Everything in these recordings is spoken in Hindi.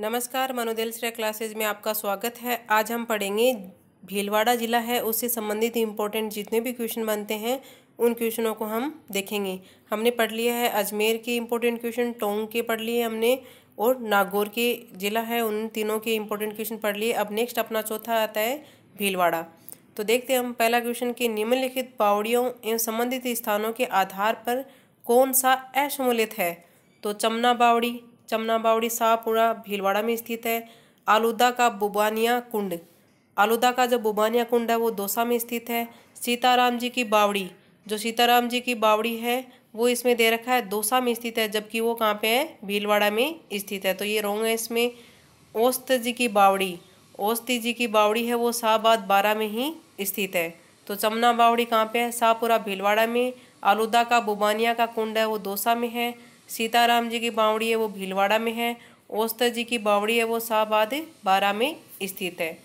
नमस्कार मनोदेल श्रेय क्लासेज में आपका स्वागत है आज हम पढ़ेंगे भीलवाड़ा ज़िला है उससे संबंधित इम्पोर्टेंट जितने भी क्वेश्चन बनते हैं उन क्वेश्चनों को हम देखेंगे हमने पढ़ लिया है अजमेर के इम्पोर्टेंट क्वेश्चन टोंग के पढ़ लिए हमने और नागौर के ज़िला है उन तीनों के इम्पोर्टेंट क्वेश्चन पढ़ लिए अब नेक्स्ट अपना चौथा आता है भीलवाड़ा तो देखते हैं हम पहला क्वेश्चन कि निम्नलिखित पावड़ियों एवं संबंधित स्थानों के आधार पर कौन सा अशमूलित है तो चमना बावड़ी चमना बावड़ी शाहपुरा भीलवाड़ा में स्थित है आलूदा का बुबानिया कुंड आलूदा का जो बुबानिया कुंड है वो दोसा में स्थित है सीताराम जी की बावड़ी जो सीताराम जी की बावड़ी है वो इसमें दे रखा है दोसा में स्थित है जबकि वो कहाँ पे है भीलवाड़ा में स्थित है तो ये रोंग है इसमें ओस्त जी की बावड़ी ओस्ती जी की बावड़ी है वो शाहबाद बारह में ही स्थित है तो चमना बावड़ी कहाँ पे है शाहपुरा भीलवाड़ा में आलूदा का बुबानिया का कुंड है वो दोसा में है सीताराम जी की बावड़ी है वो भीलवाड़ा में है ओस्तर जी की बावड़ी है वो शाहबाद बारा में स्थित है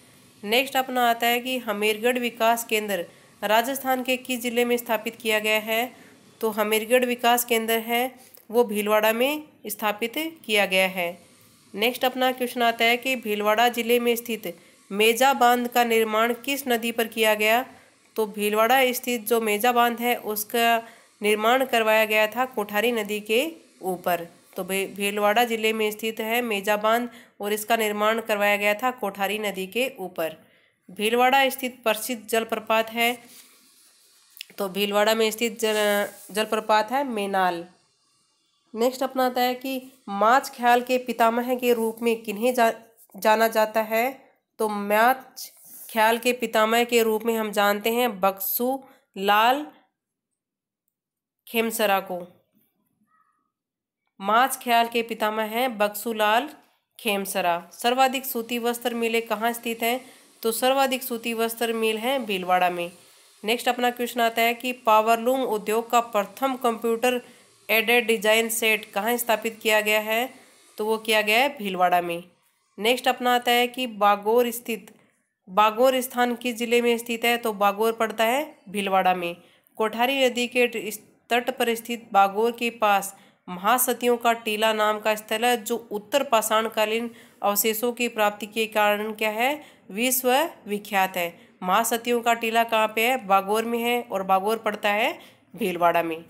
नेक्स्ट अपना आता है कि हमीरगढ़ विकास केंद्र राजस्थान के किस ज़िले में स्थापित किया गया है तो हमीरगढ़ विकास केंद्र है वो भीलवाड़ा में स्थापित किया गया है नेक्स्ट अपना क्वेश्चन आता है कि भीलवाड़ा ज़िले में स्थित मेजा बांध का निर्माण किस नदी पर किया गया तो भीलवाड़ा स्थित जो मेजा बांध है उसका निर्माण करवाया गया था कोठारी नदी के ऊपर तो भे भीलवाड़ा जिले में स्थित है मेजा बांध और इसका निर्माण करवाया गया था कोठारी नदी के ऊपर भीलवाड़ा स्थित प्रसिद्ध जलप्रपात है तो भीलवाड़ा में स्थित जल जलप्रपात है मेनाल नेक्स्ट अपना आता है कि माछ ख्याल के पितामह के रूप में किन्हें जा जाना जाता है तो माछ ख्याल के पितामह के रूप में हम जानते हैं बक्सू लाल खेमसरा को माछ ख्याल के पितामह हैं बक्सुलाल खेमसरा सर्वाधिक सूती वस्त्र मिले कहाँ स्थित हैं तो सर्वाधिक सूती वस्त्र मिल हैं भीलवाड़ा में नेक्स्ट अपना क्वेश्चन आता है कि पावरलूम उद्योग का प्रथम कंप्यूटर एडेड डिजाइन सेट कहाँ स्थापित किया गया है तो वो किया गया है भीलवाड़ा में नेक्स्ट अपना आता है कि बागोर स्थित बागोर स्थान किस जिले में स्थित है तो बागोर पड़ता है भीलवाड़ा में कोठारी नदी के तट पर स्थित बागोर के पास महासतियों का टीला नाम का स्थल है जो उत्तर पाषाणकालीन अवशेषों की प्राप्ति के कारण क्या है विश्व विख्यात है महासतियों का टीला कहाँ पे है बागौर में है और बागौर पड़ता है भीलवाड़ा में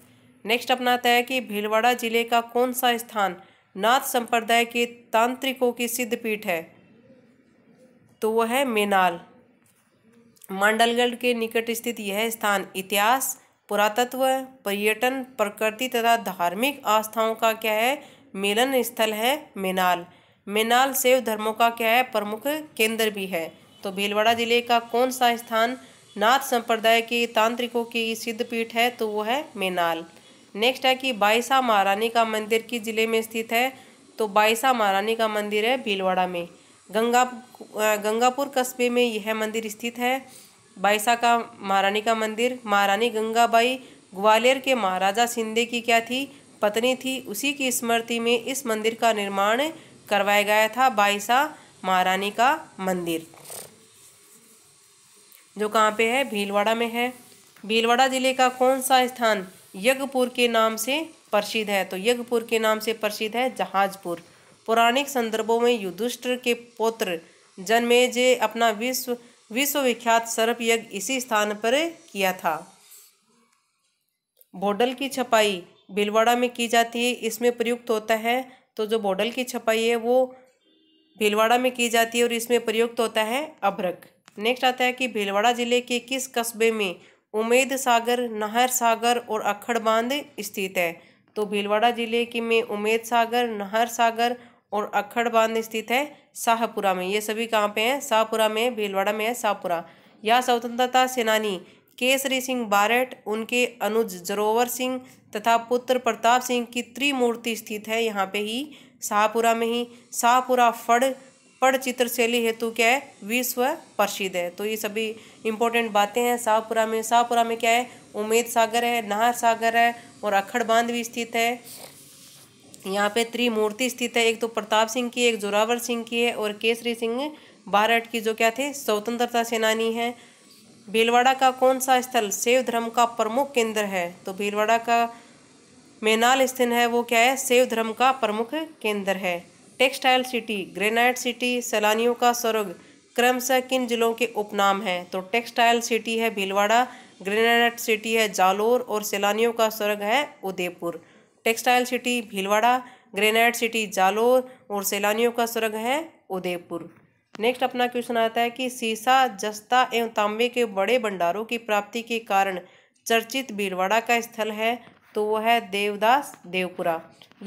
नेक्स्ट अपना आता है कि भीलवाड़ा जिले का कौन सा स्थान नाथ संप्रदाय के तांत्रिकों की सिद्ध पीठ है तो वह है मेनाल मांडलगढ़ के निकट स्थित यह स्थान इतिहास पुरातत्व पर्यटन प्रकृति तथा धार्मिक आस्थाओं का क्या है मिलन स्थल है मेनाल मेनाल सेव धर्मों का क्या है प्रमुख केंद्र भी है तो भीलवाड़ा जिले का कौन सा स्थान नाथ संप्रदाय के तांत्रिकों की सिद्धपीठ है तो वो है मेनाल नेक्स्ट है कि बाईसा महारानी का मंदिर किस जिले में स्थित है तो बाईसा महारानी का मंदिर है भीलवाड़ा में गंगा गंगापुर कस्बे में यह मंदिर स्थित है बाईसा का महारानी का मंदिर महारानी गंगाबाई ग्वालियर के महाराजा सिंधे की क्या थी पत्नी थी उसी की स्मृति में इस मंदिर का निर्माण करवाया गया था बाईसा महारानी का मंदिर जो कहाँ पे है भीलवाड़ा में है भीलवाड़ा जिले का कौन सा स्थान यज्ञपुर के नाम से प्रसिद्ध है तो यज्ञपुर के नाम से प्रसिद्ध है जहाजपुर पौराणिक संदर्भों में युधिष्ठिर के पुत्र जन्मेजय अपना विश्व विश्वविख्यात सर्प यज्ञ इसी स्थान पर किया था बोडल की छपाई भीलवाड़ा में की जाती है इसमें प्रयुक्त होता है तो जो बोडल की छपाई है वो भीलवाड़ा में की जाती है और इसमें प्रयुक्त होता है अभ्रक नेक्स्ट आता है कि भीलवाड़ा जिले के किस कस्बे में उमेद सागर नाहर सागर और अखड़ बांध स्थित है तो भीलवाड़ा जिले की में उमेद सागर नाहर सागर और अखड़ बांध स्थित है शाहपुरा में ये सभी कहाँ पे हैं शाहपुरा में भीलवाड़ा में है शाहपुरा यह स्वतंत्रता सेनानी केसरी सिंह बारेट उनके अनुज जरोवर सिंह तथा पुत्र प्रताप सिंह की त्रिमूर्ति स्थित है यहाँ पे ही शाहपुरा में ही शाहपुरा फड़ पड़ चित्रशैली हेतु क्या है विश्व प्रसिद्ध है तो ये सभी इंपॉर्टेंट बातें हैं शाहपुरा में शाहपुरा में क्या है उमेद सागर है नाहर सागर है और अखड़ बांध भी स्थित है यहाँ पे त्रिमूर्ति स्थित है एक तो प्रताप सिंह की एक जोरावर सिंह की है और केसरी सिंह भारत की जो क्या थे स्वतंत्रता सेनानी है भीलवाड़ा का कौन सा स्थल सेव धर्म का प्रमुख केंद्र है तो भीलवाड़ा का मेनाल स्थित है वो क्या है सेव धर्म का प्रमुख केंद्र है टेक्सटाइल सिटी ग्रेनाइट सिटी सैलानियों का स्वर्ग क्रमशः किन जिलों के उपनाम है तो टेक्सटाइल सिटी है भीलवाड़ा ग्रेनाइट सिटी है जालोर और सैलानियों का स्वर्ग है Udaipur textile city Bhilwara granite city Jalore और सैलानियों का स्वर्ग है उदयपुर नेक्स्ट अपना क्वेश्चन आता है कि सीसा जस्ता एवं तांबे के बड़े भंडारों की प्राप्ति के कारण चर्चित भीलवाड़ा का स्थल है तो वो है देवदास देवपुरा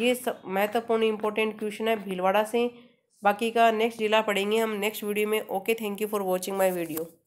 ये सब महत्वपूर्ण इंपॉर्टेंट क्वेश्चन है भीलवाड़ा से बाकी का नेक्स्ट जिला पढ़ेंगे हम नेक्स्ट वीडियो में okay thank you for watching my video